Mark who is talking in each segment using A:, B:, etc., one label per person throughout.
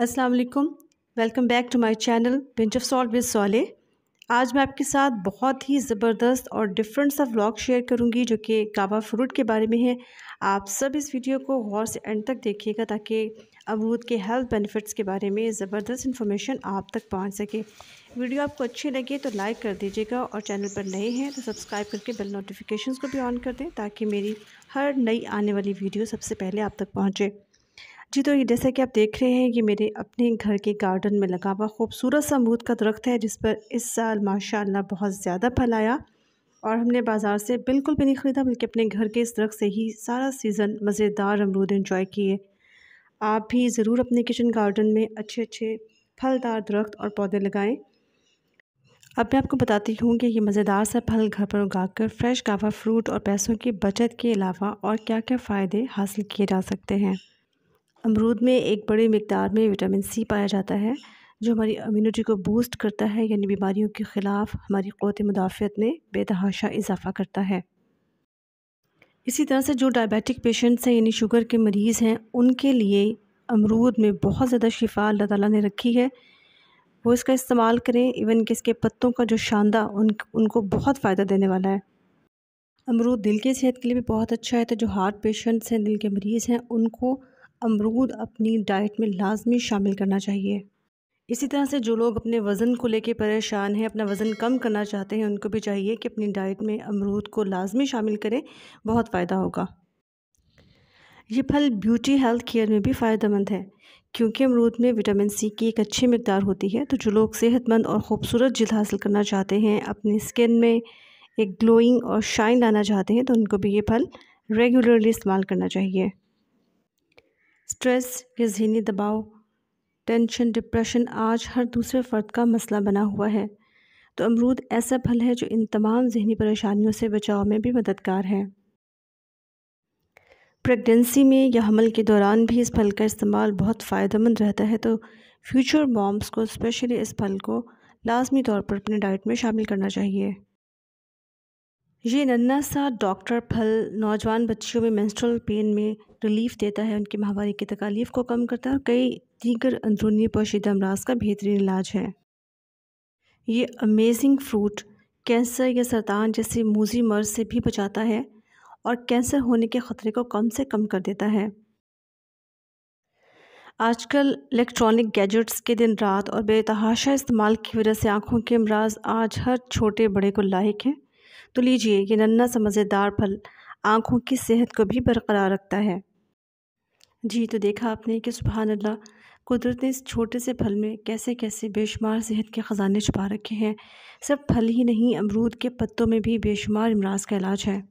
A: अस्सलाम वालेकुम welcome back to my channel pinch of salt with सॉले आज मैं आपके साथ बहुत ही ज़बरदस्त और डिफरेंट सा व्लॉग शेयर करूंगी जो कि काबा फ्रूट के बारे में है आप सब इस वीडियो को गौर से एंड तक देखिएगा ताकि अमरूद के हेल्थ बेनिफिट्स के बारे में ज़बरदस्त इन्फॉर्मेशन आप तक पहुंच सके वीडियो आपको अच्छी लगे तो लाइक कर दीजिएगा और चैनल पर नए हैं तो सब्सक्राइब करके बेल नोटिफिकेशन को भी ऑन कर दें ताकि मेरी हर नई आने वाली वीडियो सबसे पहले आप तक पहुँचे जी तो ये जैसा कि आप देख रहे हैं ये मेरे अपने घर के गार्डन में लगा हुआ खूबसूरत सा अमरूद का दरख्त है जिस पर इस साल माशाल्लाह बहुत ज़्यादा फल आया और हमने बाज़ार से बिल्कुल भी नहीं ख़रीदा बल्कि अपने घर के इस दरख्त से ही सारा सीज़न मज़ेदार अमरूद इन्जॉय किए आप भी ज़रूर अपने किचन गार्डन में अच्छे अच्छे फलदार दरख्त और पौधे लगाएँ अब मैं आपको बताती हूँ कि ये मज़ेदार सा फल घर पर उगाकर फ्रेश गावा फ्रूट और पैसों की बचत के अलावा और क्या क्या फ़ायदे हासिल किए जा सकते हैं अमरूद में एक बड़े मकदार में विटामिन सी पाया जाता है जो हमारी इम्यूनिटी को बूस्ट करता है यानी बीमारियों के ख़िलाफ़ हमारी क़ौत मुदाफ़त में बेतहाशा इजाफ़ा करता है इसी तरह से जो डायबिटिक पेशेंट्स हैं यानी शुगर के मरीज़ हैं उनके लिए अमरूद में बहुत ज़्यादा शिफा अल्लाह ताला ने रखी है वो इसका इस्तेमाल करें इवन कि इसके पत्तों का जो शानदा उन उनको बहुत फ़ायदा देने वाला है अमरूद दिल की सेहत के लिए भी बहुत अच्छा है तो जो हार्ट पेशेंट्स हैं दिल के मरीज़ हैं उनको अमरूद अपनी डाइट में लाजमी शामिल करना चाहिए इसी तरह से जो लोग अपने वज़न को लेके परेशान हैं अपना वज़न कम करना चाहते हैं उनको भी चाहिए कि अपनी डाइट में अमरूद को लाजमी शामिल करें बहुत फ़ायदा होगा ये फल ब्यूटी हेल्थ केयर में भी फ़ायदेमंद है क्योंकि अमरूद में विटामिन सी की एक अच्छी मकदार होती है तो जो लोग सेहतमंद और ख़ूबसूरत जल्द हासिल करना चाहते हैं अपनी स्किन में एक ग्लोइंग और शाइन लाना चाहते हैं तो उनको भी ये फल रेगुलरली इस्तेमाल करना चाहिए स्ट्रेस या जहनी दबाव टेंशन डिप्रेशन आज हर दूसरे फ़र्द का मसला बना हुआ है तो अमरूद ऐसा फल है जो इन तमाम जहनी परेशानियों से बचाव में भी मददगार है प्रेगनेंसी में या हमल के दौरान भी इस फल का इस्तेमाल बहुत फ़ायदेमंद रहता है तो फ्यूचर मॉम्स को स्पेशली इस फल को लाजमी तौर पर अपने डाइट में शामिल करना चाहिए ये नन्ना सा डॉक्टर फल नौजवान बच्चियों में मेंस्ट्रुअल पेन में रिलीफ देता है उनकी माहवारी की तकालीफ को कम करता है और कई दीगर अंदरूनी पोशीदा अमराज का बेहतरीन इलाज है ये अमेजिंग फ्रूट कैंसर या सरतान जैसे मूजी मर्ज से भी बचाता है और कैंसर होने के ख़तरे को कम से कम कर देता है आजकल इलेक्ट्रॉनिक गैजेट्स के दिन रात और बेतहाशा इस्तेमाल की वजह से आँखों के अमराज आज हर छोटे बड़े को लायक हैं तो लीजिए ये नन्ना सा मज़ेदार फल आँखों की सेहत को भी बरकरार रखता है जी तो देखा आपने कि सुबह अल्लाह कुदरत ने इस छोटे से फल में कैसे कैसे बेशुमार सेहत के ख़जाने छुपा रखे हैं सिर्फ फल ही नहीं अमरूद के पत्तों में भी बेशुमार अमराज का इलाज है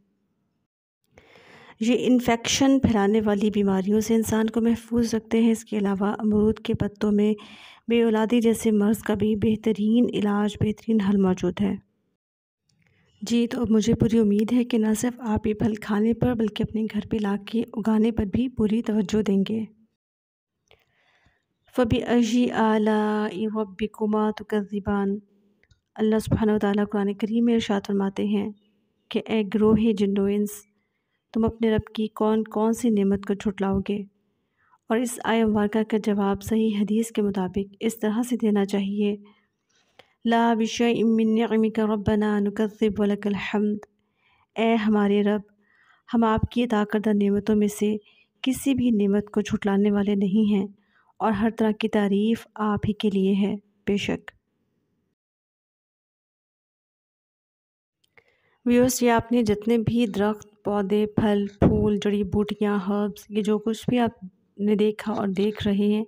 A: ये इन्फेक्शन फैलाने वाली बीमारियों से इंसान को महफूज रखते हैं इसके अलावा अमरूद के पत्तों में बेओलादी जैसे मर्ज़ का भी बेहतरीन इलाज बेहतरीन हल मौजूद है जी तो अब मुझे पूरी उम्मीद है कि ना सिर्फ आप ये फल खाने पर बल्कि अपने घर पे ला के उगाने पर भी पूरी तवज्जो देंगे फ़बी अजी आला वबिकुमा तकजीबान अल्लाह सुबहान ताली कुरान करीम में इरशाद फरमाते हैं कि ए ग्रोह जिनोइंस तुम अपने रब की कौन कौन सी नेमत को छुटलाओगे और इस आय मुबारक का जवाब सही हदीस के मुताबिक इस तरह से देना चाहिए ला बिशय मिन अमिक रबना नकब ए हमारे रब हम आपकी अदा नियमतों में से किसी भी नियमत को छुटलाने वाले नहीं हैं और हर तरह की तारीफ़ आप ही के लिए है बेशक व्यूअर्स ये आपने जितने भी दरख्त पौधे फल फूल जड़ी बूटियाँ हर्ब्स ये जो कुछ भी आपने देखा और देख रहे हैं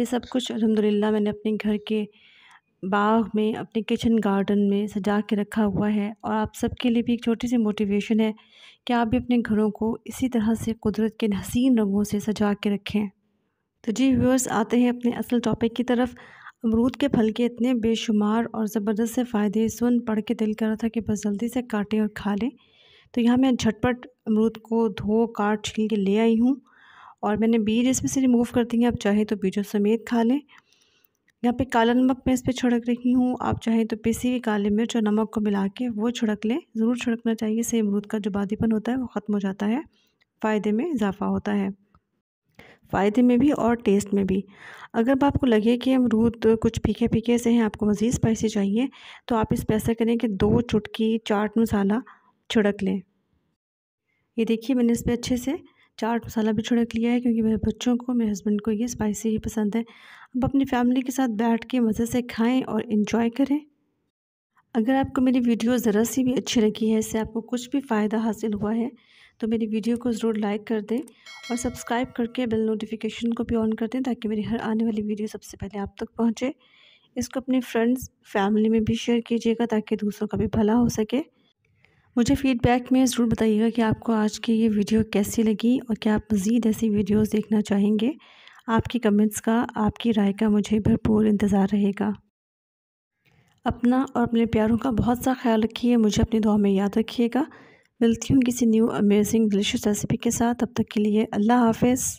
A: ये सब कुछ अलहमदिल्ला मैंने अपने घर के बाग में अपने किचन गार्डन में सजा के रखा हुआ है और आप सबके लिए भी एक छोटी सी मोटिवेशन है कि आप भी अपने घरों को इसी तरह से कुदरत के हसीन रंगों से सजा के रखें तो जी व्यूअर्स आते हैं अपने असल टॉपिक की तरफ अमरूद के फल के इतने बेशुमार और ज़बरदस्त से फ़ायदे सुन पढ़ के दिल कर रहा था कि बस जल्दी से काटें और खा लें तो यहाँ मैं झटपट अमरूद को धो काट छील के ले आई हूँ और मैंने बीज इसमें से रिमूव कर दिए आप चाहें तो बीजों समेत खा लें यहाँ पे काला नमक मैं इस पर छिड़क रही हूँ आप चाहें तो पीसी हुई काली मिर्च और नमक को मिला के वो छिड़क लें ज़रूर छिड़कना चाहिए इससे अमरूद का जो बादीपन होता है वो ख़त्म हो जाता है फ़ायदे में इजाफ़ा होता है फ़ायदे में भी और टेस्ट में भी अगर आपको लगे कि अमरूद कुछ फीके फीके से हैं आपको मज़ीद स्पाइसी चाहिए तो आप इस पर ऐसा करें कि दो चुटकी चाट मसाला छिड़क लें ये देखिए मैंने इस पर अच्छे से चाट मसाला भी छिड़क लिया है क्योंकि मेरे बच्चों को मेरे हस्बैंड को ये स्पाइसी ही पसंद है अब अपनी फैमिली के साथ बैठ के मज़े से खाएं और इन्जॉय करें अगर आपको मेरी वीडियो ज़रा सी भी अच्छी लगी है इससे आपको कुछ भी फ़ायदा हासिल हुआ है तो मेरी वीडियो को ज़रूर लाइक कर दें और सब्सक्राइब करके बेल नोटिफिकेशन को भी ऑन कर दें ताकि मेरी हर आने वाली वीडियो सबसे पहले आप तक पहुँचे इसको अपने फ्रेंड्स फैमिली में भी शेयर कीजिएगा ताकि दूसरों का भी भला हो सके मुझे फ़ीडबैक में ज़रूर बताइएगा कि आपको आज की ये वीडियो कैसी लगी और क्या आप मज़ीद ऐसी वीडियोस देखना चाहेंगे आपकी कमेंट्स का आपकी राय का मुझे भरपूर इंतज़ार रहेगा अपना और अपने प्यारों का बहुत सा ख्याल रखिए मुझे अपनी दुआ में याद रखिएगा मिलती हूँ किसी न्यू अमेजिंग डिलीशियस रेसिपी के साथ अब तक के लिए अल्लाह हाफिज़